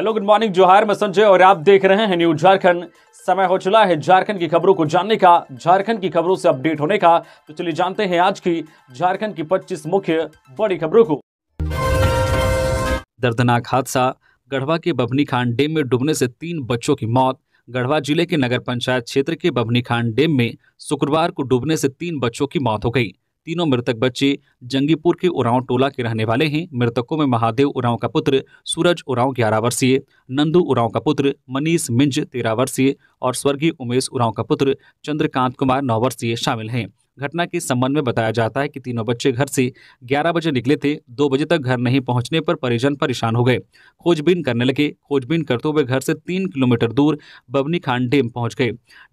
hello good morning जोहार मैं संजय और आप देख रहे हैं न्यूज झारखंड समय हो चला है झारखंड की खबरों को जानने का झारखंड की खबरों से अपडेट होने का तो चलिए जानते हैं आज की झारखंड की 25 मुख्य बड़ी खबरों को दर्दनाक हादसा गढ़वा के बभनी खान डेम में डूबने से तीन बच्चों की मौत गढ़वा जिले के नगर पंचायत क्षेत्र के बभनी खान डेम में शुक्रवार को डूबने से तीन बच्चों की मौत हो गई तीनों मृतक बच्चे जंगीपुर के उरांव टोला के रहने वाले हैं मृतकों में महादेव उरांव का पुत्र सूरज उरांव ग्यारह वर्षीय नंदू उरांव का पुत्र मनीष मिंज तेरह वर्षीय और स्वर्गीय उमेश उरांव का पुत्र चंद्रकांत कुमार नौ वर्षीय शामिल हैं घटना के संबंध में बताया जाता है कि तीनों बच्चे घर से 11 बजे निकले थे दो बजे तक घर नहीं पहुंचने पर परिजन परेशान हो गए खोजबीन करने लगे खोजबीन करते हुए घर से तीन किलोमीटर दूर बबनी खान डेम पहुंच गए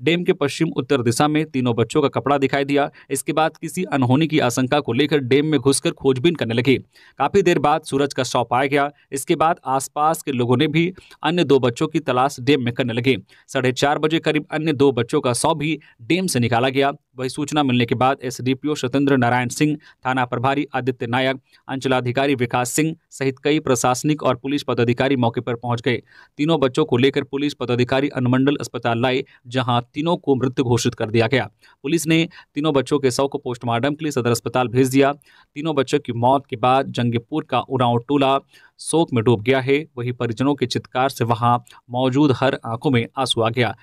डेम के पश्चिम उत्तर दिशा में तीनों बच्चों का कपड़ा दिखाई दिया इसके बाद किसी अनहोनी की आशंका को लेकर डेम में घुसकर खोजबीन करने लगे काफी देर बाद सूरज का शव पाया गया इसके बाद आसपास के लोगों ने भी अन्य दो बच्चों की तलाश डेम में करने लगे साढ़े बजे करीब अन्य दो बच्चों का शव भी डेम से निकाला गया वही सूचना मिलने के बाद S D P O Satendra Narayan Singh थाना प्रभारी आदित्य नायक अंचलाधिकारी विकास सिंह सहित कई प्रशासनिक और पुलिस पदाधिकारी मौके पर पहुंच गए तीनों बच्चों को लेकर पुलिस पदाधिकारी अनुमंडल अस्पताल लाए जहां तीनों को मृत घोषित कर दिया गया पुलिस ने तीनों बच्चों के शव को पोस्टमार्टम के लिए सदर अस्पताल भेज दिया तीनों बच्चों की मौत के बाद जंगीपुर का उड़ाव टोला शोक में डूब गया है वही परिजनों के चित्कार से वहां मौजूद हर आंखों में आंसू आ गया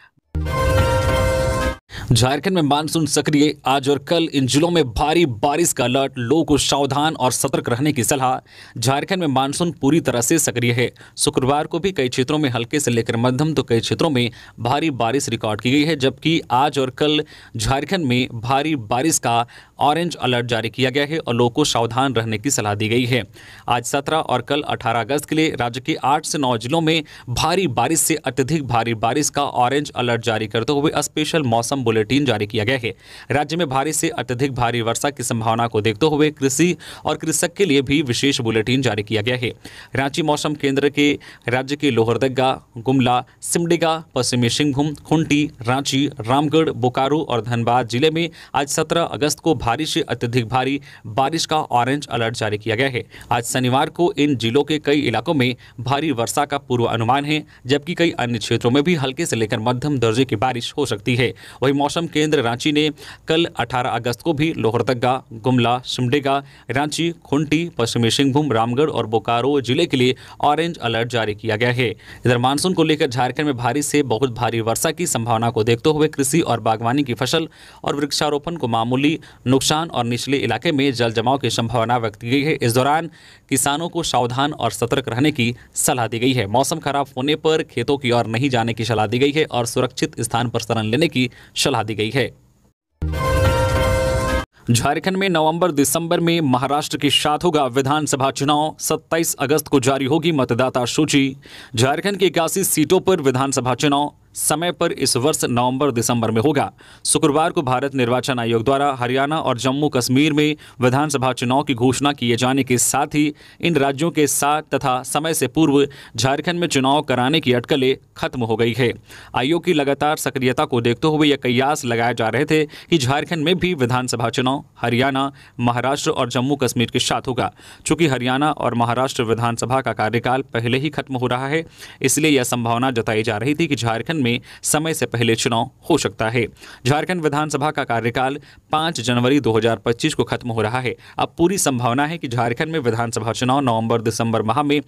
झारखंड में मानसून सक्रिय आज और कल इन जिलों में भारी बारिश का अलर्ट लोगों को सावधान और सतर्क रहने की सलाह झारखंड में मानसून पूरी तरह से सक्रिय है शुक्रवार को भी कई क्षेत्रों में हल्के से लेकर मध्यम तो कई क्षेत्रों में भारी बारिश रिकॉर्ड की गई है जबकि आज और कल झारखंड में भारी बारिश का ऑरेंज अलर्ट जारी किया गया है और लोगों को सावधान रहने की सलाह दी गई है आज सत्रह और कल अठारह अगस्त के लिए राज्य के आठ से नौ जिलों में भारी बारिश से अत्यधिक भारी बारिश का ऑरेंज अलर्ट जारी करते हुए स्पेशल मौसम बुलेटिन जारी किया गया है राज्य में भारी से अत्यधिक भारी वर्षा की संभावना को देखते हुए कृषि और कृषक के लिए भी विशेष बुलेटिन जारी किया गया है रांची मौसम केंद्र के राज्य के लोहरदगा गुमला सिमडेगा पश्चिमी सिंहभूम खुंटी रांची रामगढ़ बोकारो और धनबाद जिले में आज सत्रह अगस्त को भारी से अत्यधिक भारी बारिश का ऑरेंज अलर्ट जारी किया गया है आज शनिवार को इन जिलों के कई इलाकों में भारी वर्षा का पूर्व अनुमान है जबकि कई अन्य क्षेत्रों में भी हल्के से लेकर मध्यम दर्जे की बारिश हो सकती है वही मौसम केंद्र रांची ने कल 18 अगस्त को भी लोहरदगा गुमला सिमडेगा रांची खुंटी पश्चिमी सिंहभूम रामगढ़ और बोकारो जिले के लिए ऑरेंज अलर्ट जारी किया गया है इधर मानसून को लेकर झारखंड में भारी से बहुत भारी वर्षा की संभावना को देखते हुए कृषि और बागवानी की फसल और वृक्षारोपण को मामूली नुकसान और निचले इलाके में जल जमाव की संभावना व्यक्त की गई है इस दौरान किसानों को सावधान और सतर्क रहने की सलाह दी गई है मौसम खराब होने पर खेतों की ओर नहीं जाने की सलाह दी गई है और सुरक्षित स्थान पर शरण लेने की सलाह सलाह दी गई है झारखंड में नवंबर दिसंबर में महाराष्ट्र के साथ होगा विधानसभा चुनाव 27 अगस्त को जारी होगी मतदाता सूची झारखंड की इक्यासी सीटों पर विधानसभा चुनाव समय पर इस वर्ष नवंबर दिसंबर में होगा शुक्रवार को भारत निर्वाचन आयोग द्वारा हरियाणा और जम्मू कश्मीर में विधानसभा चुनाव की घोषणा किए जाने के साथ ही इन राज्यों के साथ तथा समय से पूर्व झारखंड में चुनाव कराने की अटकलें खत्म हो गई है आयोग की लगातार सक्रियता को देखते हुए यह कयास लगाए जा रहे थे कि झारखंड में भी विधानसभा चुनाव हरियाणा महाराष्ट्र और जम्मू कश्मीर के साथ होगा चूंकि हरियाणा और महाराष्ट्र विधानसभा का कार्यकाल पहले ही खत्म हो रहा है इसलिए यह संभावना जताई जा रही थी कि झारखंड में समय से पहले चुनाव हो सकता है झारखंड विधानसभा का कार्यकाल 5 जनवरी 2025 को खत्म हो रहा है अब पूरी संभावना है कि झारखंड में विधानसभा चुनाव नवंबर दिसंबर माह में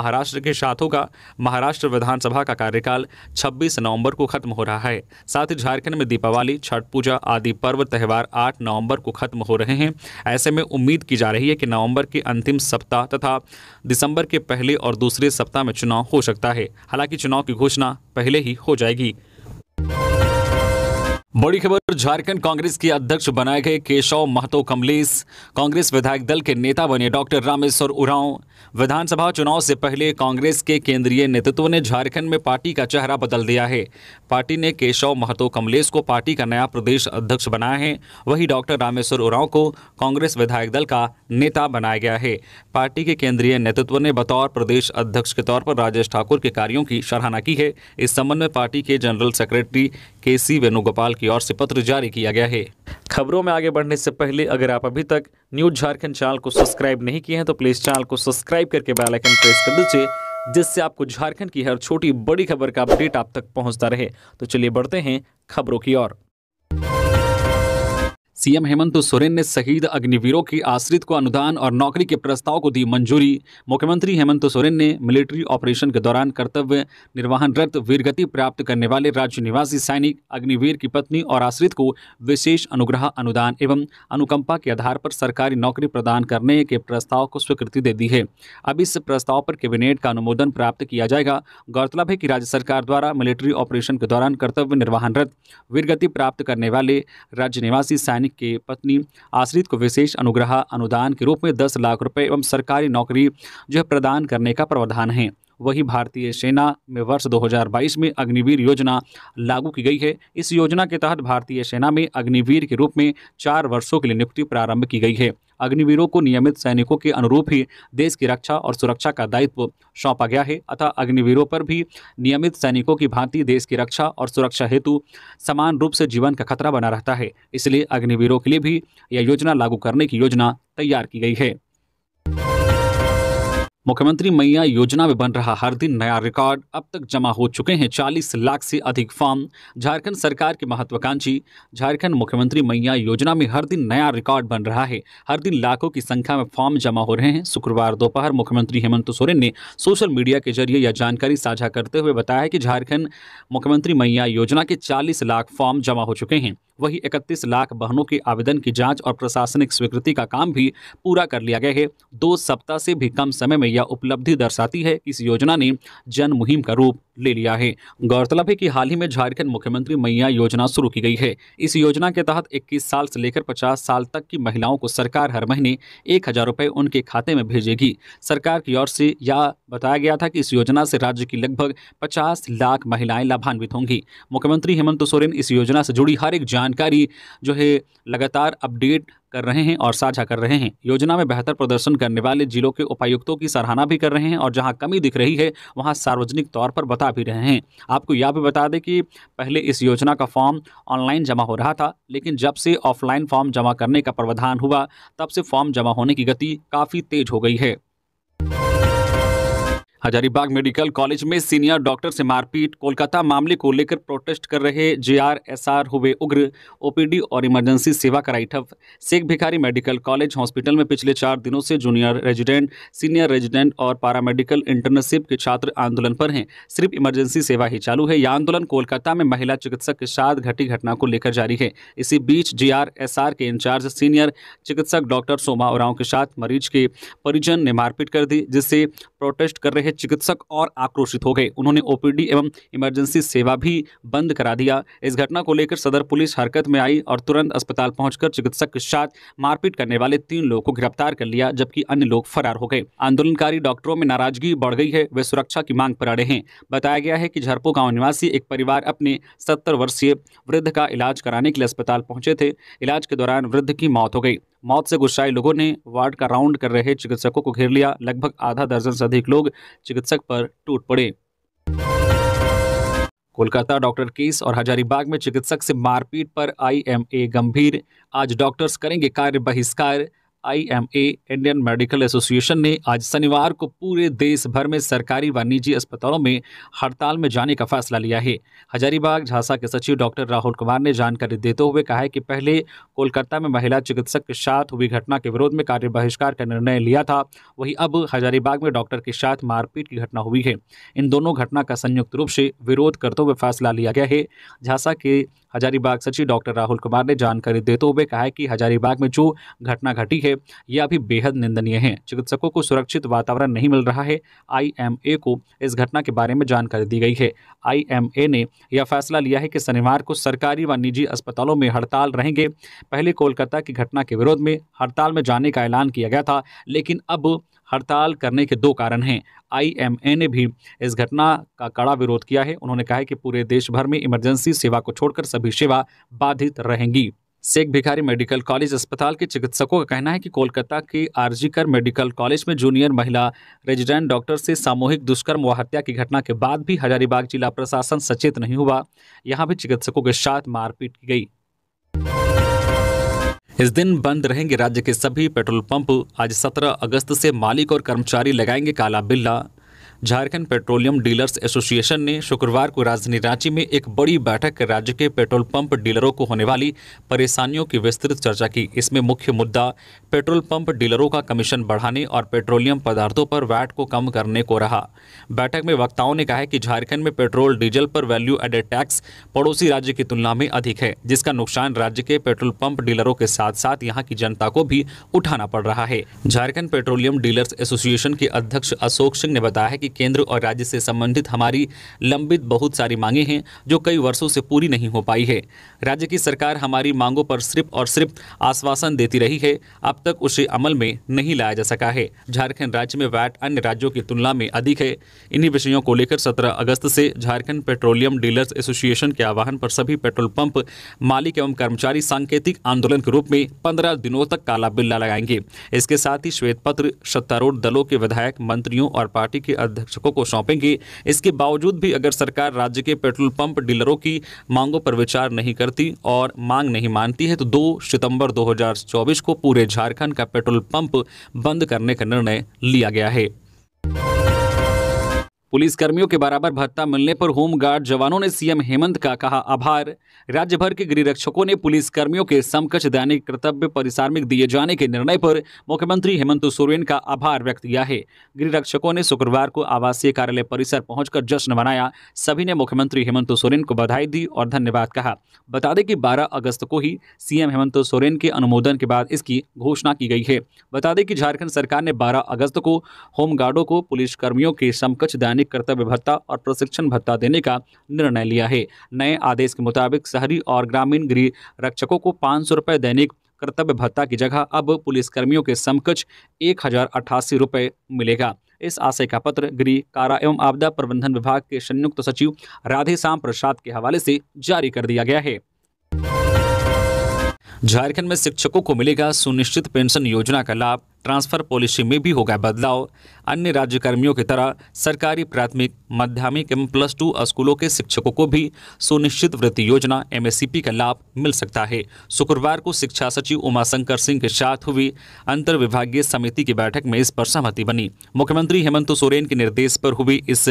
महाराष्ट्र के साथ होगा महाराष्ट्र विधानसभा का कार्यकाल छब्बीस नवम्बर को खत्म हो रहा है साथ ही झारखंड में दीपावली छठ पूजा आदि पर्व त्यौहार आठ नवम्बर को खत्म हो रहे हैं ऐसे में उम्मीद की जा रही है कि नवंबर के अंतिम सप्ताह तथा दिसंबर के पहले और दूसरे सप्ताह में चुनाव हो सकता है हालांकि चुनाव की घोषणा पहले ही हो जाएगी बड़ी खबर झारखंड कांग्रेस के अध्यक्ष बनाए गए केशव महतो कमलेश कांग्रेस विधायक दल के नेता बने डॉक्टर रामेश्वर उरांव विधानसभा चुनाव से पहले कांग्रेस के केंद्रीय नेतृत्व ने झारखंड में पार्टी का चेहरा बदल दिया है पार्टी ने केशव महतो कमलेश को पार्टी का नया प्रदेश अध्यक्ष बनाया है वहीं डॉक्टर रामेश्वर उरांव को कांग्रेस विधायक दल का नेता बनाया गया है पार्टी के केंद्रीय नेतृत्व ने बतौर प्रदेश अध्यक्ष के तौर पर राजेश ठाकुर के कार्यों की सराहना की है इस संबंध में पार्टी के जनरल सेक्रेटरी के सी वेणुगोपाल की की ओर से पत्र जारी किया गया है खबरों में आगे बढ़ने से पहले अगर आप अभी तक न्यूज झारखंड चैनल को सब्सक्राइब नहीं किए हैं तो प्लीज चैनल को सब्सक्राइब करके बेल आइकन प्रेस कर दीजिए जिससे आपको झारखंड की हर छोटी बड़ी खबर का अपडेट आप तक पहुंचता रहे तो चलिए बढ़ते हैं खबरों की ओर सीएम हेमंत सोरेन ने शहीद अग्निवीरों के आश्रित को अनुदान और नौकरी के प्रस्ताव को दी मंजूरी मुख्यमंत्री हेमंत सोरेन ने मिलिट्री ऑपरेशन के दौरान कर्तव्य निर्वहनरत वीरगति प्राप्त करने वाले राज्य निवासी सैनिक अग्निवीर की पत्नी और आश्रित को विशेष अनुग्रह अनुदान एवं अनुकंपा के आधार पर सरकारी नौकरी प्रदान करने के प्रस्ताव को स्वीकृति दे दी है अब इस प्रस्ताव पर कैबिनेट का अनुमोदन प्राप्त किया जाएगा गौरतलब है कि राज्य सरकार द्वारा मिलिट्री ऑपरेशन के दौरान कर्तव्य निर्वहनरत वीरगति प्राप्त करने वाले राज्य निवासी सैनिक के पत्नी आश्रित को विशेष अनुग्रह अनुदान के रूप में दस लाख रुपये एवं सरकारी नौकरी जो है प्रदान करने का प्रावधान है वही भारतीय सेना में वर्ष 2022 में अग्निवीर योजना लागू की गई है इस योजना के तहत भारतीय सेना में अग्निवीर के रूप में चार वर्षों के लिए नियुक्ति प्रारंभ की गई है अग्निवीरों को नियमित सैनिकों के अनुरूप ही देश की रक्षा और सुरक्षा का दायित्व सौंपा गया है अतः अग्निवीरों पर भी नियमित सैनिकों की भांति देश की रक्षा और सुरक्षा हेतु समान रूप से जीवन का खतरा बना रहता है इसलिए अग्निवीरों के लिए भी यह योजना लागू करने की योजना तैयार की गई है मुख्यमंत्री मैया योजना में बन रहा हर दिन नया रिकॉर्ड अब तक जमा हो चुके हैं 40 लाख से अधिक फॉर्म झारखंड सरकार की महत्वाकांक्षी झारखंड मुख्यमंत्री मैया योजना में हर दिन नया रिकॉर्ड बन रहा है हर दिन लाखों की संख्या में फॉर्म जमा हो रहे हैं शुक्रवार दोपहर मुख्यमंत्री हेमंत सोरेन ने सोशल मीडिया के जरिए यह जानकारी साझा करते हुए बताया कि झारखंड मुख्यमंत्री मैया योजना के चालीस लाख फॉर्म जमा हो चुके हैं वही इकतीस लाख बहनों के आवेदन की जांच और प्रशासनिक स्वीकृति का काम भी पूरा कर लिया गया है दो सप्ताह से भी कम समय में यह उपलब्धि दर्शाती है इस योजना ने जन मुहिम का रूप ले लिया है गौरतलब है कि हाल ही में झारखंड मुख्यमंत्री मैया योजना शुरू की गई है इस योजना के तहत 21 साल से लेकर 50 साल तक की महिलाओं को सरकार हर महीने एक हजार रुपए उनके खाते में भेजेगी सरकार की ओर से यह बताया गया था कि इस योजना से राज्य की लगभग पचास लाख महिलाएं लाभान्वित होंगी मुख्यमंत्री हेमंत सोरेन इस योजना से जुड़ी हर एक जान जानकारी जो है लगातार अपडेट कर रहे हैं और साझा कर रहे हैं योजना में बेहतर प्रदर्शन करने वाले जिलों के उपायुक्तों की सराहना भी कर रहे हैं और जहां कमी दिख रही है वहां सार्वजनिक तौर पर बता भी रहे हैं आपको यह भी बता दें कि पहले इस योजना का फॉर्म ऑनलाइन जमा हो रहा था लेकिन जब से ऑफलाइन फॉर्म जमा करने का प्रावधान हुआ तब से फॉर्म जमा होने की गति काफ़ी तेज हो गई है हजारीबाग मेडिकल कॉलेज में सीनियर डॉक्टर से मारपीट कोलकाता मामले को लेकर प्रोटेस्ट कर रहे जेआरएसआर हुए उग्र ओपीडी और इमरजेंसी सेवा कराई ठप शेख भिखारी मेडिकल कॉलेज हॉस्पिटल में पिछले चार दिनों से जूनियर रेजिडेंट सीनियर रेजिडेंट और पैरामेडिकल इंटर्नशिप के छात्र आंदोलन पर हैं सिर्फ इमरजेंसी सेवा ही चालू है यह आंदोलन कोलकाता में महिला चिकित्सक के साथ घटी घटना को लेकर जारी है इसी बीच जे के इंचार्ज सीनियर चिकित्सक डॉक्टर सोमा उराव के साथ मरीज के परिजन ने मारपीट कर दी जिससे प्रोटेस्ट कर रहे चिकित्सक और आक्रोशित हो गए उन्होंने ओपीडी एवं इमरजेंसी सेवा भी बंद करा दिया इस घटना को लेकर सदर पुलिस हरकत में आई और तुरंत अस्पताल पहुंचकर चिकित्सक के साथ मारपीट करने वाले तीन लोगों को गिरफ्तार कर लिया जबकि अन्य लोग फरार हो गए आंदोलनकारी डॉक्टरों में नाराजगी बढ़ गई है वे सुरक्षा की मांग पर अड़े हैं बताया गया है कि झरपो गांव निवासी एक परिवार अपने सत्तर वर्षीय वृद्ध का इलाज कराने के लिए अस्पताल पहुंचे थे इलाज के दौरान वृद्ध की मौत हो गई मौत से गुस्साए लोगों ने वार्ड का राउंड कर रहे चिकित्सकों को घेर लिया लगभग आधा दर्जन से अधिक लोग चिकित्सक पर टूट पड़े कोलकाता डॉक्टर केस और हजारीबाग में चिकित्सक से मारपीट पर आईएमए गंभीर आज डॉक्टर्स करेंगे कार्य बहिष्कार आईएमए इंडियन मेडिकल एसोसिएशन ने आज शनिवार को पूरे देश भर में सरकारी व निजी अस्पतालों में हड़ताल में जाने का फैसला लिया है हजारीबाग झांसा के सचिव डॉक्टर राहुल कुमार ने जानकारी देते हुए कहा है कि पहले कोलकाता में महिला चिकित्सक के साथ हुई घटना के विरोध में कार्य बहिष्कार का निर्णय लिया था वहीं अब हजारीबाग में डॉक्टर के साथ मारपीट की घटना हुई है इन दोनों घटना का संयुक्त रूप से विरोध करते हुए फैसला लिया गया है झांसा के हजारीबाग सचिव डॉक्टर राहुल कुमार ने जानकारी देते हुए कहा है कि हजारीबाग में जो घटना घटी है यह अभी बेहद निंदनीय है चिकित्सकों को सुरक्षित वातावरण नहीं मिल रहा है आईएमए को इस घटना के बारे में जानकारी दी गई है आईएमए ने यह फैसला लिया है कि शनिवार को सरकारी व निजी अस्पतालों में हड़ताल रहेंगे पहले कोलकाता की घटना के विरोध में हड़ताल में जाने का ऐलान किया गया था लेकिन अब हड़ताल करने के दो कारण हैं आईएमए ने भी इस घटना का कड़ा विरोध किया है उन्होंने कहा है कि पूरे देश भर में इमरजेंसी सेवा को छोड़कर सभी सेवा बाधित रहेंगी शेख भिखारी मेडिकल कॉलेज अस्पताल के चिकित्सकों का कहना है कि कोलकाता के आरजीकर मेडिकल कॉलेज में जूनियर महिला रेजिडेंट डॉक्टर से सामूहिक दुष्कर्म व हत्या की घटना के बाद भी हजारीबाग जिला प्रशासन सचेत नहीं हुआ यहां भी चिकित्सकों के साथ मारपीट की गई इस दिन बंद रहेंगे राज्य के सभी पेट्रोल पंप आज 17 अगस्त से मालिक और कर्मचारी लगाएंगे काला बिल्ला झारखंड पेट्रोलियम डीलर्स एसोसिएशन ने शुक्रवार को राजधानी रांची में एक बड़ी बैठक राज्य के पेट्रोल पंप डीलरों को होने वाली परेशानियों की विस्तृत चर्चा की इसमें मुख्य मुद्दा पेट्रोल पंप डीलरों का कमीशन बढ़ाने और पेट्रोलियम पदार्थों पर वैट को कम करने को रहा बैठक में वक्ताओं ने कहा कि झारखंड में पेट्रोल डीजल पर वैल्यू एडेड टैक्स पड़ोसी राज्य की तुलना में अधिक है जिसका नुकसान राज्य के पेट्रोल पंप डीलरों के साथ साथ यहाँ की जनता को भी उठाना पड़ रहा है झारखंड पेट्रोलियम डीलर्स एसोसिएशन के अध्यक्ष अशोक सिंह ने बताया कि केंद्र और राज्य से संबंधित हमारी लंबित बहुत सारी मांगे हैं जो कई वर्षों से पूरी नहीं हो पाई है राज्य की सरकार हमारी मांगों पर सिर्फ और सिर्फ आश्वासन देती रही है अब तक उसे अमल में नहीं लाया जा सका है झारखंड राज्य में वैट अन्य राज्यों की तुलना में अधिक है इन्हीं विषयों को लेकर सत्रह अगस्त से झारखंड पेट्रोलियम डीलर्स एसोसिएशन के आह्वान पर सभी पेट्रोल पंप मालिक एवं कर्मचारी सांकेतिक आंदोलन के रूप में पंद्रह दिनों तक काला बिल्ला लगाएंगे इसके साथ ही श्वेत पत्र सत्तारूढ़ दलों के विधायक मंत्रियों और पार्टी के अध्यक्षकों को सौंपेंगे इसके बावजूद भी अगर सरकार राज्य के पेट्रोल पंप डीलरों की मांगों पर विचार नहीं करती और मांग नहीं मानती है तो दो सितंबर दो को पूरे झारखंड का पेट्रोल पंप बंद करने का निर्णय लिया गया है पुलिसकर्मियों के बराबर भत्ता मिलने पर होमगार्ड जवानों ने सीएम हेमंत का कहा आभार राज्य भर के गृहरक्षकों ने पुलिस कर्मियों के समकक्ष दैनिक कर्तव्य परिसार्मिक दिए जाने के निर्णय पर मुख्यमंत्री हेमंत सोरेन का आभार व्यक्त किया है गृहरक्षकों ने शुक्रवार को आवासीय कार्यालय परिसर पहुंचकर जश्न मनाया सभी ने मुख्यमंत्री हेमंत सोरेन को बधाई दी और धन्यवाद कहा बता दें कि बारह अगस्त को ही सीएम हेमंत सोरेन के अनुमोदन के बाद इसकी घोषणा की गई है बता दें कि झारखंड सरकार ने बारह अगस्त को होमगार्डों को पुलिसकर्मियों के समकक्ष दैनिक दैनिक कर्तव्य भत्ता और प्रशिक्षण भत्ता देने का निर्णय लिया है नए आदेश के मुताबिक शहरी और ग्रामीण गृह रक्षकों को पाँच सौ दैनिक कर्तव्य भत्ता की जगह अब पुलिसकर्मियों के समकक्ष एक हजार अट्ठासी रुपये मिलेगा इस आशय का पत्र गृह कारा एवं आपदा प्रबंधन विभाग के संयुक्त सचिव राधेश्याम प्रसाद के हवाले से जारी कर दिया गया है झारखंड में शिक्षकों को मिलेगा सुनिश्चित पेंशन योजना का लाभ ट्रांसफर पॉलिसी में भी होगा बदलाव अन्य राज्य कर्मियों की तरह सरकारी प्राथमिक माध्यमिक एवं प्लस टू स्कूलों के शिक्षकों को भी सुनिश्चित वृत्ति योजना एम का लाभ मिल सकता है शुक्रवार को शिक्षा सचिव उमाशंकर सिंह के साथ हुई अंतर विभागीय समिति की बैठक में इस पर सहमति बनी मुख्यमंत्री हेमंत सोरेन के निर्देश पर हुई इस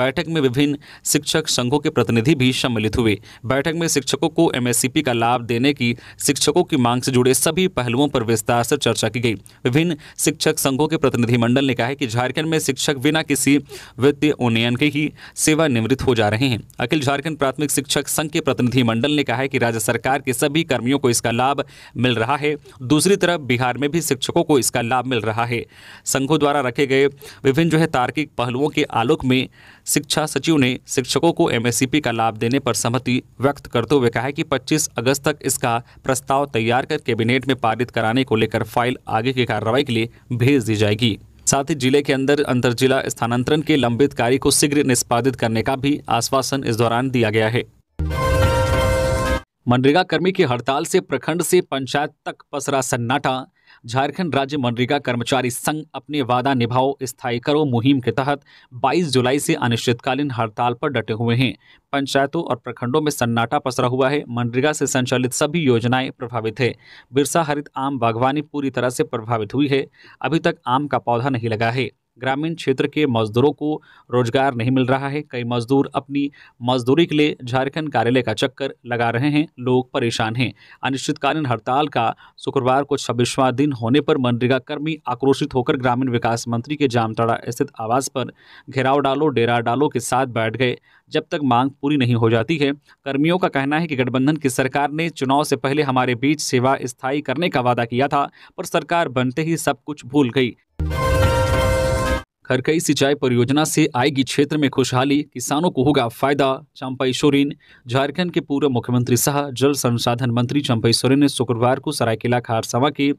बैठक में विभिन्न शिक्षक संघों के प्रतिनिधि भी सम्मिलित हुए बैठक में शिक्षकों को एम का लाभ देने की शिक्षकों की मांग से जुड़े सभी पहलुओं पर विस्तार से चर्चा की गई विभिन्न शिक्षक संघों के प्रतिनिधिमंडल ने कहा है कि झारखंड में शिक्षक बिना किसी वित्तीय उन्नयन के ही सेवानिवृत्त हो जा रहे हैं अखिल झारखंड प्राथमिक शिक्षक संघ के प्रतिनिधिमंडल ने कहा है कि राज्य सरकार के सभी कर्मियों को इसका लाभ मिल रहा है दूसरी तरफ बिहार में भी शिक्षकों को इसका लाभ मिल रहा है संघों द्वारा रखे गए विभिन्न जो है तार्किक पहलुओं के आलोक में शिक्षा सचिव ने शिक्षकों को एमएससीपी का लाभ देने पर सहमति व्यक्त करते हुए कहा कि 25 अगस्त तक इसका प्रस्ताव तैयार कर कैबिनेट में पारित कराने को लेकर फाइल आगे की कार्रवाई के लिए भेज दी जाएगी साथ ही जिले के अंदर अंतर जिला स्थानांतरण के लंबित कार्य को शीघ्र निष्पादित करने का भी आश्वासन इस दौरान दिया गया है मनरेगा कर्मी की हड़ताल से प्रखंड से पंचायत तक पसरा सन्नाटा झारखंड राज्य मनरेगा कर्मचारी संघ अपने वादा निभाओ स्थायी करो मुहिम के तहत 22 जुलाई से अनिश्चितकालीन हड़ताल पर डटे हुए हैं पंचायतों और प्रखंडों में सन्नाटा पसरा हुआ है मनरेगा से संचालित सभी योजनाएं प्रभावित है बिरसा हरित आम बागवानी पूरी तरह से प्रभावित हुई है अभी तक आम का पौधा नहीं लगा है ग्रामीण क्षेत्र के मजदूरों को रोजगार नहीं मिल रहा है कई मजदूर अपनी मजदूरी के लिए झारखंड कार्यालय का चक्कर लगा रहे हैं लोग परेशान हैं अनिश्चितकालीन हड़ताल का शुक्रवार को छब्बीसवां दिन होने पर मनरेगा कर्मी आक्रोशित होकर ग्रामीण विकास मंत्री के जामताड़ा स्थित आवास पर घेराव डालो डेरा डालो के साथ बैठ गए जब तक मांग पूरी नहीं हो जाती है कर्मियों का कहना है कि गठबंधन की सरकार ने चुनाव से पहले हमारे बीच सेवा स्थायी करने का वादा किया था पर सरकार बनते ही सब कुछ भूल गई हरकई सिंचाई परियोजना से आएगी क्षेत्र में खुशहाली किसानों को होगा फायदा चंपई सोरेन झारखंड के पूर्व मुख्यमंत्री सह जल संसाधन मंत्री चंपई सोरेन ने शुक्रवार को सरायकेला खारसावा के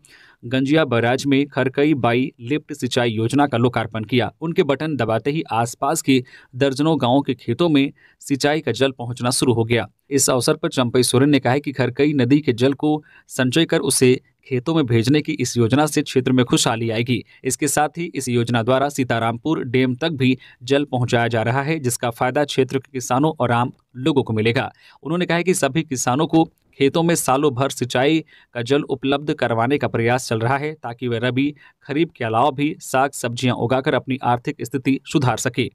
गंजिया बैराज में खरकई बाई लिफ्ट सिंचाई योजना का लोकार्पण किया उनके बटन दबाते ही आसपास के दर्जनों गांवों के खेतों में सिंचाई का जल पहुंचना शुरू हो गया इस अवसर पर चंपई सोरेन ने कहा कि खरकई नदी के जल को संचय कर उसे खेतों में भेजने की इस योजना से क्षेत्र में खुशहाली आएगी इसके साथ ही इस योजना द्वारा सीतारामपुर डैम तक भी जल पहुंचाया जा रहा है जिसका फायदा क्षेत्र के किसानों और आम लोगों को मिलेगा उन्होंने कहा कि सभी किसानों को खेतों में सालों भर सिंचाई का जल उपलब्ध करवाने का प्रयास चल रहा है ताकि वे रबी खरीफ के अलावा भी साग सब्जियां उगाकर अपनी आर्थिक स्थिति सुधार सके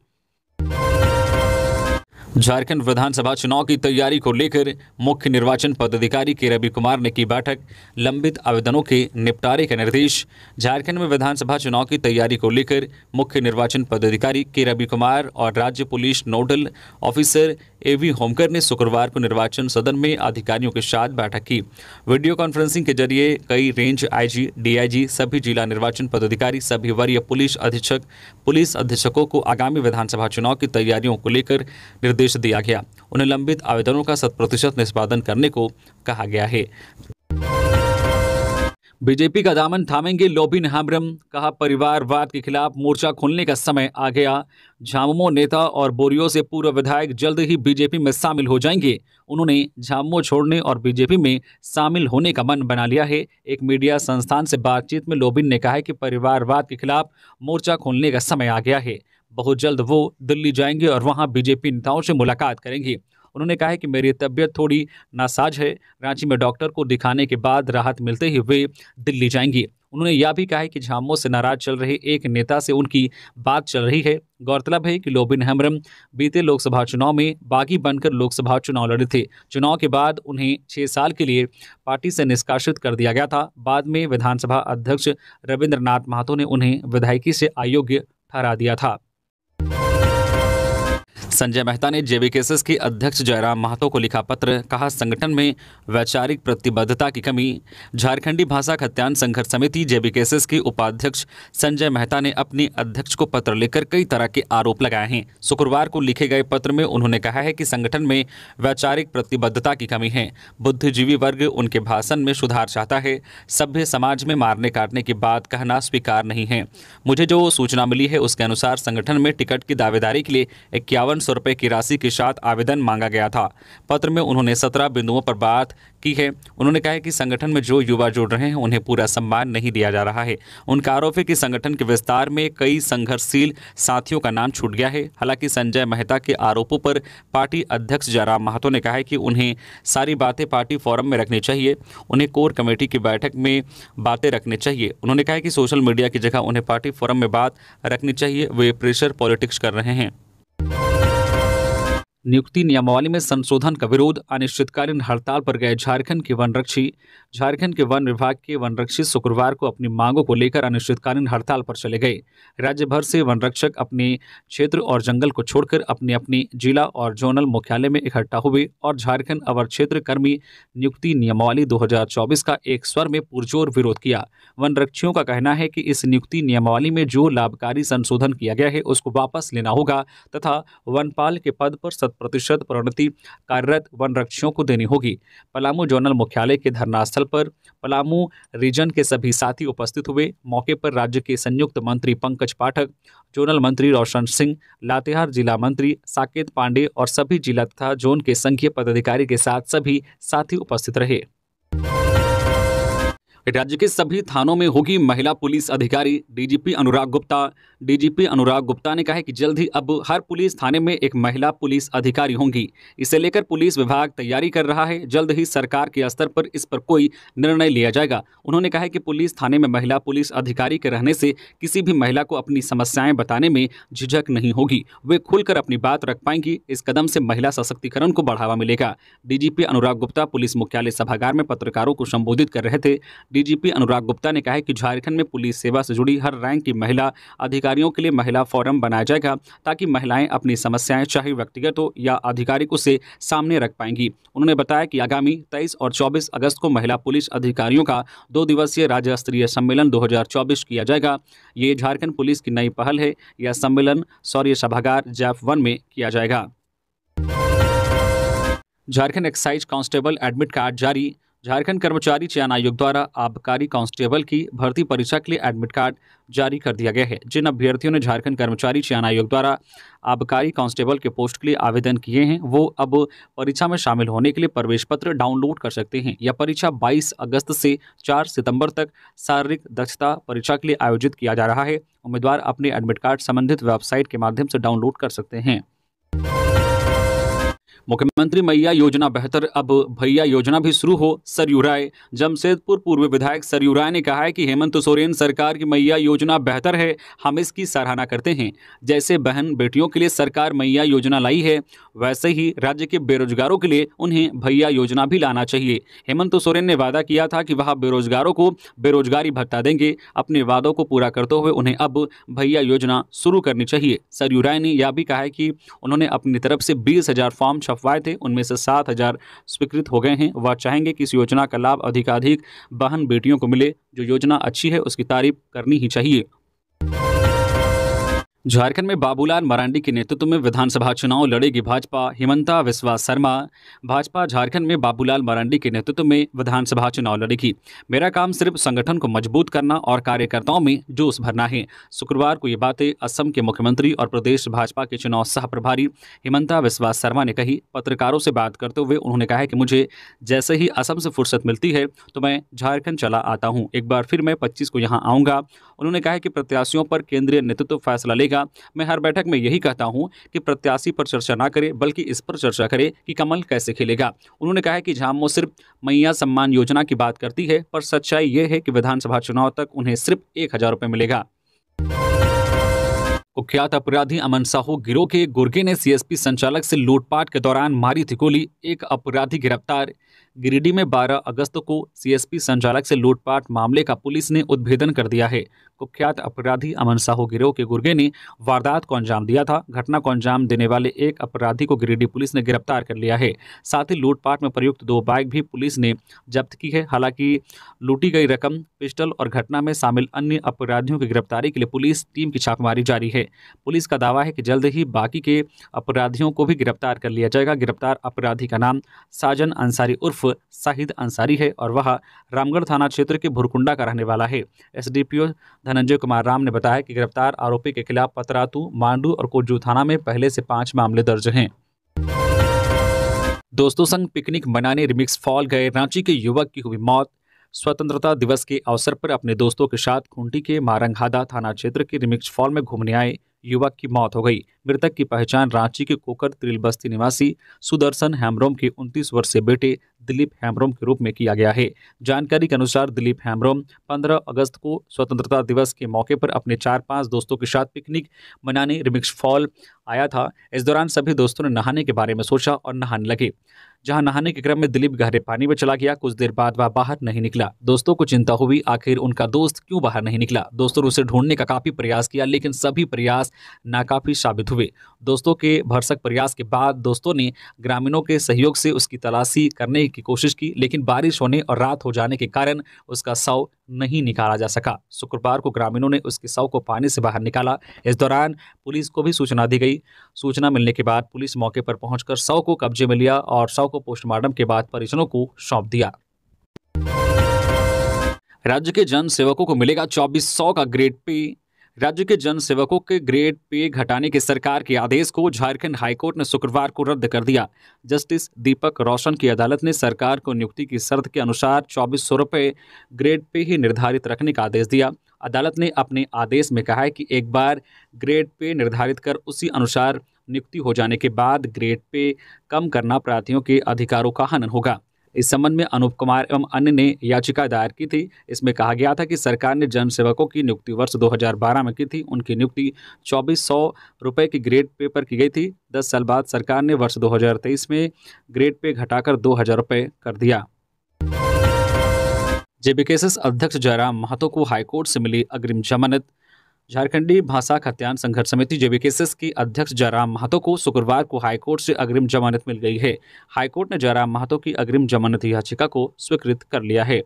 झारखंड विधानसभा चुनाव की तैयारी को लेकर मुख्य निर्वाचन पदाधिकारी के रवि कुमार ने की बैठक लंबित आवेदनों के निपटारे का निर्देश झारखंड में विधानसभा चुनाव की तैयारी को लेकर मुख्य निर्वाचन पदाधिकारी के रवि कुमार और राज्य police nodal officer A V Homkar ने शुक्रवार को निर्वाचन सदन में अधिकारियों के साथ बैठक की वीडियो कॉन्फ्रेंसिंग के जरिए कई रेंज आईजी डीआईजी सभी जिला निर्वाचन पदाधिकारी सभी वरीय पुलिस अधीक्षक पुलिस अधीक्षकों को आगामी विधानसभा चुनाव की तैयारियों को लेकर निर्देश दिया गया उन्हें लंबित आवेदनों का शत प्रतिशत निष्पादन करने को कहा गया है बीजेपी का दामन थामेंगे लोबिन हैम्ब्रम कहा परिवारवाद के खिलाफ मोर्चा खोलने का समय आ गया झामुमो नेता और बोरियो से पूर्व विधायक जल्द ही बीजेपी में शामिल हो जाएंगे उन्होंने झामुमो छोड़ने और बीजेपी में शामिल होने का मन बना लिया है एक मीडिया संस्थान से बातचीत में लोबिन ने कहा है कि परिवारवाद के खिलाफ मोर्चा खोलने का समय आ गया है बहुत जल्द वो दिल्ली जाएंगे और वहाँ बीजेपी नेताओं से मुलाकात करेंगे उन्होंने कहा है कि मेरी तबीयत थोड़ी नासाज है रांची में डॉक्टर को दिखाने के बाद राहत मिलते ही वे दिल्ली जाएंगी उन्होंने यह भी कहा है कि झामो से नाराज चल रहे एक नेता से उनकी बात चल रही है गौरतलब है कि लोबिन हेमरम बीते लोकसभा चुनाव में बागी बनकर लोकसभा चुनाव लड़े थे चुनाव के बाद उन्हें छः साल के लिए पार्टी से निष्कासित कर दिया गया था बाद में विधानसभा अध्यक्ष रविंद्रनाथ महतो ने उन्हें विधायकी से अयोग्य ठहरा दिया था संजय मेहता ने जेबी केसेस के अध्यक्ष जयराम महतो को लिखा पत्र कहा संगठन में वैचारिक प्रतिबद्धता की कमी झारखंडी भाषा खत्यान संघर्ष समिति जेबी केसेस के उपाध्यक्ष संजय मेहता ने अपने अध्यक्ष को पत्र लिखकर कई तरह के आरोप लगाए हैं शुक्रवार को लिखे गए पत्र में उन्होंने कहा है कि संगठन में वैचारिक प्रतिबद्धता की कमी है बुद्धिजीवी वर्ग उनके भाषण में सुधार चाहता है सभ्य समाज में मारने काटने की बात कहना स्वीकार नहीं है मुझे जो सूचना मिली है उसके अनुसार संगठन में टिकट की दावेदारी के लिए इक्यावन सौ रुपये की राशि के साथ आवेदन मांगा गया था पत्र में उन्होंने सत्रह बिंदुओं पर बात की है उन्होंने कहा है कि संगठन में जो युवा जुड़ रहे हैं उन्हें पूरा सम्मान नहीं दिया जा रहा है उनका आरोप है कि संगठन के विस्तार में कई संघर्षशील साथियों का नाम छूट गया है हालांकि संजय मेहता के आरोपों पर पार्टी अध्यक्ष जयराम महतो ने कहा है कि उन्हें सारी बातें पार्टी फोरम में रखनी चाहिए उन्हें कोर कमेटी की बैठक में बातें रखनी चाहिए उन्होंने कहा कि सोशल मीडिया की जगह उन्हें पार्टी फोरम में बात रखनी चाहिए वे प्रेशर पॉलिटिक्स कर रहे हैं नियुक्ति नियमावली में संशोधन का विरोध अनिश्चितकालीन हड़ताल पर गए झारखंड के वनरक्षी झारखंड के वन विभाग के वनरक्षी शुक्रवार को अपनी मांगों को लेकर अनिश्चितकालीन हड़ताल पर चले गए राज्य भर से वनरक्षक अपने क्षेत्र और जंगल को छोड़कर अपने अपने जिला और जोनल मुख्यालय में इकट्ठा हुए और झारखंड अवर क्षेत्र कर्मी नियुक्ति नियमावली दो का एक स्वर में पुरजोर विरोध किया वनरक्षियों का कहना है कि इस नियुक्ति नियमावली में जो लाभकारी संशोधन किया गया है उसको वापस लेना होगा तथा वनपाल के पद पर प्रतिशत प्रोन्नति कार्यरत वन रक्षियों को देनी होगी पलामू जोनल मुख्यालय के धरनास्थल पर पलामू रीजन के सभी साथी उपस्थित हुए मौके पर राज्य के संयुक्त मंत्री पंकज पाठक जोनल मंत्री रोशन सिंह लातेहार जिला मंत्री साकेत पांडे और सभी जिला तथा जोन के संघीय पदाधिकारी के साथ सभी साथी उपस्थित रहे राज्य के सभी थानों में होगी महिला पुलिस अधिकारी डीजीपी अनुराग गुप्ता डीजीपी अनुराग गुप्ता ने कहा है कि जल्द ही अब हर पुलिस थाने में एक महिला पुलिस अधिकारी होंगी इसे लेकर पुलिस विभाग तैयारी कर रहा है जल्द ही सरकार के स्तर पर इस पर कोई निर्णय लिया जाएगा उन्होंने कहा कि पुलिस थाने में महिला पुलिस अधिकारी के रहने से किसी भी महिला को अपनी समस्याएं बताने में झिझक नहीं होगी वे खुलकर अपनी बात रख पाएंगी इस कदम से महिला सशक्तिकरण को बढ़ावा मिलेगा डीजीपी अनुराग गुप्ता पुलिस मुख्यालय सभागार में पत्रकारों को संबोधित कर रहे थे डीजीपी अनुराग गुप्ता ने कहा कि झारखंड में पुलिस सेवा से जुड़ी हर रैंक की महिला अधिकारी अधिकारियों के लिए महिला फोरम बनाया जाएगा ताकि महिलाएं अपनी समस्याएं चाहे व्यक्तिगत हो या आधिकारिक उसे सामने रख पाएंगी उन्होंने बताया कि आगामी 23 और 24 अगस्त को महिला पुलिस अधिकारियों का दो दिवसीय राज्य स्तरीय सम्मेलन 2024 किया जाएगा ये झारखंड पुलिस की नई पहल है यह सम्मेलन सौर्य सभागार जैफ वन में किया जाएगा Jharkhand excise constable admit card जारी झारखंड कर्मचारी चयन आयोग द्वारा आबकारी कांस्टेबल की भर्ती परीक्षा के लिए एडमिट कार्ड जारी कर दिया गया है जिन अभ्यर्थियों ने झारखंड कर्मचारी चयन आयोग द्वारा आबकारी कांस्टेबल के पोस्ट के लिए आवेदन किए हैं वो अब परीक्षा में शामिल होने के लिए प्रवेश पत्र डाउनलोड कर सकते हैं यह परीक्षा 22 अगस्त से 4 सितंबर तक शारीरिक दक्षता परीक्षा के लिए आयोजित किया जा रहा है उम्मीदवार अपने एडमिट कार्ड संबंधित वेबसाइट के माध्यम से डाउनलोड कर सकते हैं मुख्यमंत्री मैया योजना बेहतर अब भैया योजना भी शुरू हो सरयू राय जमशेदपुर पूर्व विधायक सरयू राय ने कहा है कि हेमंत सोरेन सरकार की मैया योजना बेहतर है हम इसकी सराहना करते हैं जैसे बहन बेटियों के लिए सरकार मैया योजना लाई है वैसे ही राज्य के बेरोजगारों के लिए उन्हें भैया योजना भी लाना चाहिए हेमंत सोरेन ने वादा किया था कि वह बेरोजगारों को बेरोजगारी भत्ता देंगे अपने वादों को पूरा करते हुए उन्हें अब भैया योजना शुरू करनी चाहिए सरयू राय ने यह भी कहा है कि उन्होंने अपनी तरफ से बीस फॉर्म अफवाह थे उनमें से सात हज़ार स्वीकृत हो गए हैं वह चाहेंगे कि इस योजना का लाभ अधिकाधिक बहन बेटियों को मिले जो योजना अच्छी है उसकी तारीफ करनी ही चाहिए झारखंड में बाबूलाल मरांडी के नेतृत्व में विधानसभा चुनाव लड़ेगी भाजपा हिमंता विश्वास शर्मा भाजपा झारखंड में बाबूलाल मरांडी के नेतृत्व में विधानसभा चुनाव लड़ेगी मेरा काम सिर्फ संगठन को मजबूत करना और कार्यकर्ताओं में जोश भरना है शुक्रवार को ये बातें असम के मुख्यमंत्री और प्रदेश भाजपा के चुनाव सह प्रभारी हिमंता विश्वास शर्मा ने कही पत्रकारों से बात करते हुए उन्होंने कहा कि मुझे जैसे ही असम से फुर्सत मिलती है तो मैं झारखंड चला आता हूँ एक बार फिर मैं पच्चीस को यहाँ आऊँगा उन्होंने कहा कि प्रत्याशियों पर केंद्रीय नेतृत्व फैसला लेगा मैं हर बैठक में यही कहता हूँ कि प्रत्याशी पर चर्चा न करे बल्कि इस पर चर्चा करे कि कमल कैसे खेलेगा उन्होंने कहा कि झामो सिर्फ मैया सम्मान योजना की बात करती है पर सच्चाई ये है कि विधानसभा चुनाव तक उन्हें सिर्फ एक हजार मिलेगा कुख्यात अपराधी अमन साहू गिरोह के गुर्गे ने सीएसपी संचालक से लूटपाट के दौरान मारी थी गोली एक अपराधी गिरफ्तार गिरिडीह में 12 अगस्त को सीएसपी संचालक से लूटपाट मामले का पुलिस ने उद्भेदन कर दिया है कुख्यात अपराधी अमन साहू गिरोह के गुर्गे ने वारदात को अंजाम दिया था घटना को अंजाम देने वाले एक अपराधी को गिरिडीह पुलिस ने गिरफ्तार कर लिया है साथ ही लूटपाट में प्रयुक्त दो बाइक भी पुलिस ने जब्त की है हालांकि लूटी गई रकम पिस्टल और घटना में शामिल अन्य अपराधियों की गिरफ्तारी के लिए पुलिस टीम की छापेमारी जारी है पुलिस का दावा है कि जल्द ही बाकी के अपराधियों को भी गिरफ्तार कर लिया जाएगा गिरफ्तार अपराधी का नाम साजन अंसारी उर्फ शाहिद अंसारी है और वह रामगढ़ थाना क्षेत्र के भुरकुंडा का रहने वाला है एसडीपीओ धनंजय कुमार राम ने बताया कि गिरफ्तार आरोपी के खिलाफ पतरातू मांडू और कोजू थाना में पहले से पांच मामले दर्ज हैं दोस्तों संग पिकनिक मनाने रिमिक्स फॉल गए रांची के युवक की हुई मौत स्वतंत्रता दिवस के अवसर पर अपने दोस्तों के साथ खूंटी के मारंगहादा थाना क्षेत्र के रिमिक्स फॉल में घूमने आए युवक की मौत हो गई मृतक की पहचान रांची के कोकर त्रिल बस्ती निवासी सुदर्शन हेम्ब्रोम के 29 वर्षीय बेटे दिलीप हेम्ब्रोम के रूप में किया गया है जानकारी के अनुसार दिलीप हेम्ब्रोम 15 अगस्त को स्वतंत्रता दिवस के मौके पर अपने चार पांच दोस्तों के साथ पिकनिक मनाने रिमिक्स फॉल आया था इस दौरान सभी दोस्तों ने नहाने के बारे में सोचा और नहाने लगे जहां नहाने के क्रम में दिलीप गहरे पानी में चला गया कुछ देर बाद वह बाहर नहीं निकला दोस्तों को चिंता हुई आखिर उनका दोस्त क्यों बाहर नहीं निकला दोस्तों ने उसे ढूंढने का काफी प्रयास किया लेकिन सभी प्रयास नाकाफी साबित हुए दोस्तों के भरसक प्रयास के बाद दोस्तों ने ग्रामीणों के सहयोग से उसकी तलाशी करने की कोशिश की लेकिन बारिश होने और रात हो जाने के कारण उसका शव नहीं निकाला जा सका शुक्रवार को ग्रामीणों ने उसके शव को पानी से बाहर निकाला इस दौरान पुलिस को भी सूचना दी गई सूचना मिलने के बाद पुलिस मौके पर पहुंचकर शव को कब्जे में लिया और शव को पोस्टमार्टम के बाद परिजनों को सौंप दिया राज्य के जन सेवकों को मिलेगा चौबीस का ग्रेड पे राज्य के जन सेवकों के ग्रेड पे घटाने के सरकार के आदेश को झारखंड हाईकोर्ट ने शुक्रवार को रद्द कर दिया जस्टिस दीपक रोशन की अदालत ने सरकार को नियुक्ति की शर्त के अनुसार चौबीस सौ रुपये ग्रेड पे ही निर्धारित रखने का आदेश दिया अदालत ने अपने आदेश में कहा है कि एक बार ग्रेड पे निर्धारित कर उसी अनुसार नियुक्ति हो जाने के बाद ग्रेड पे कम करना प्रार्थियों के अधिकारों का हनन होगा इस संबंध में अनूप कुमार एवं अन्य ने याचिका दायर की थी इसमें कहा गया था कि सरकार ने जन सेवकों की नियुक्ति वर्ष 2012 में की थी उनकी नियुक्ति चौबीस सौ रुपये की ग्रेड पे पर की गई थी दस साल बाद सरकार ने वर्ष 2023 में ग्रेड पे घटाकर दो हज़ार रुपये कर दिया जेबीकेएसएस अध्यक्ष जयराम महतो को हाईकोर्ट से मिली अग्रिम जमानत झारखंडी भाषा खत्यान संघर्ष समिति जेबीकेएसएस की अध्यक्ष जयराम महतो को शुक्रवार को हाईकोर्ट से अग्रिम जमानत मिल गई है हाईकोर्ट ने जयराम महतो की अग्रिम जमानत याचिका को स्वीकृत कर लिया है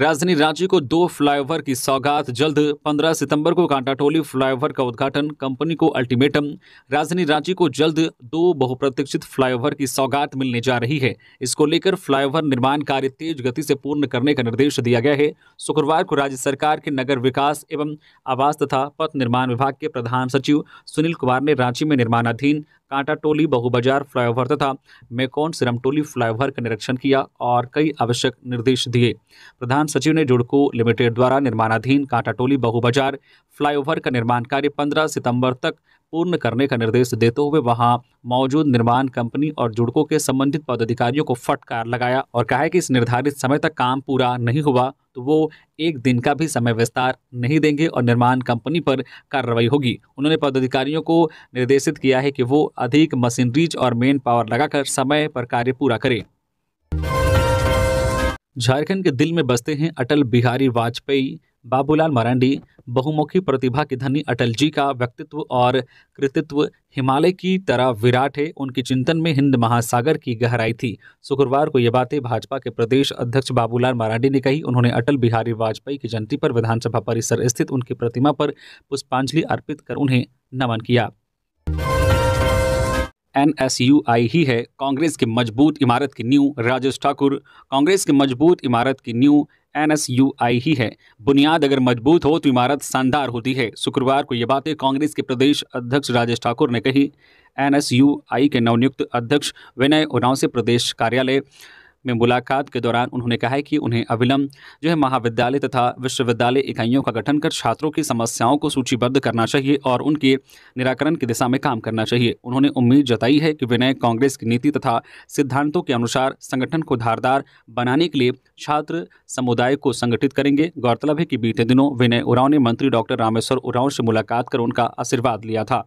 राजधानी रांची को दो फ्लाईओवर की सौगात जल्द 15 सितंबर को कांटाटोली फ्लाईओवर का उद्घाटन कंपनी को अल्टीमेटम राजधानी रांची को जल्द दो बहुप्रतीक्षित फ्लाईओवर की सौगात मिलने जा रही है इसको लेकर फ्लाईओवर निर्माण कार्य तेज गति से पूर्ण करने का निर्देश दिया गया है शुक्रवार को राज्य सरकार के नगर विकास एवं आवास तथा पथ निर्माण विभाग के प्रधान सचिव सुनील कुमार ने रांची में निर्माणाधीन कांटा टोली बहुबाजार फ्लाईओवर तथा मेकोन सिरम टोली फ्लाईओवर का निरीक्षण किया और कई आवश्यक निर्देश दिए प्रधान सचिव ने जुड़को लिमिटेड द्वारा निर्माणाधीन कांटा टोली बहुबाजार फ्लाईओवर का निर्माण कार्य पंद्रह सितम्बर तक पूर्ण करने का निर्देश देते हुए वहां मौजूद निर्माण कंपनी और जुड़कों के संबंधित पदाधिकारियों को फटकार लगाया और कहा है कि इस निर्धारित समय तक काम पूरा नहीं हुआ तो वो एक दिन का भी समय विस्तार नहीं देंगे और निर्माण कंपनी पर कार्रवाई होगी उन्होंने पदाधिकारियों को निर्देशित किया है कि वो अधिक मशीनरीज और मेन पावर लगाकर समय पर कार्य पूरा करें झारखंड के दिल में बसते हैं अटल बिहारी वाजपेयी बाबूलाल मरांडी बहुमुखी प्रतिभा के धनी अटल जी का व्यक्तित्व और कृतित्व हिमालय की तरह विराट है उनके चिंतन में हिंद महासागर की गहराई थी शुक्रवार को ये बातें भाजपा के प्रदेश अध्यक्ष बाबूलाल मरांडी ने कही उन्होंने अटल बिहारी वाजपेयी की जयंती पर विधानसभा परिसर स्थित उनकी प्रतिमा पर पुष्पांजलि अर्पित कर उन्हें नमन किया एनएसयूआई ही है कांग्रेस की मजबूत इमारत की न्यू राजेश ठाकुर कांग्रेस की मजबूत इमारत की न्यू एन एस यू आई ही है बुनियाद अगर मजबूत हो तो इमारत शानदार होती है शुक्रवार को ये बातें कांग्रेस के प्रदेश अध्यक्ष राजेश ठाकुर ने कही एन एस यू आई के नवनियुक्त अध्यक्ष विनय उन्नाव से प्रदेश कार्यालय में मुलाकात के दौरान उन्होंने कहा है कि उन्हें अविलंब जो है महाविद्यालय तथा विश्वविद्यालय इकाइयों का गठन कर छात्रों की समस्याओं को सूचीबद्ध करना चाहिए और उनके निराकरण की दिशा में काम करना चाहिए उन्होंने उम्मीद जताई है कि विनय कांग्रेस की नीति तथा सिद्धांतों के अनुसार संगठन को धारदार बनाने के लिए छात्र समुदाय को संगठित करेंगे गौरतलब है कि बीते दिनों विनय उरांव ने मंत्री डॉक्टर रामेश्वर उरांव से मुलाकात कर उनका आशीर्वाद लिया था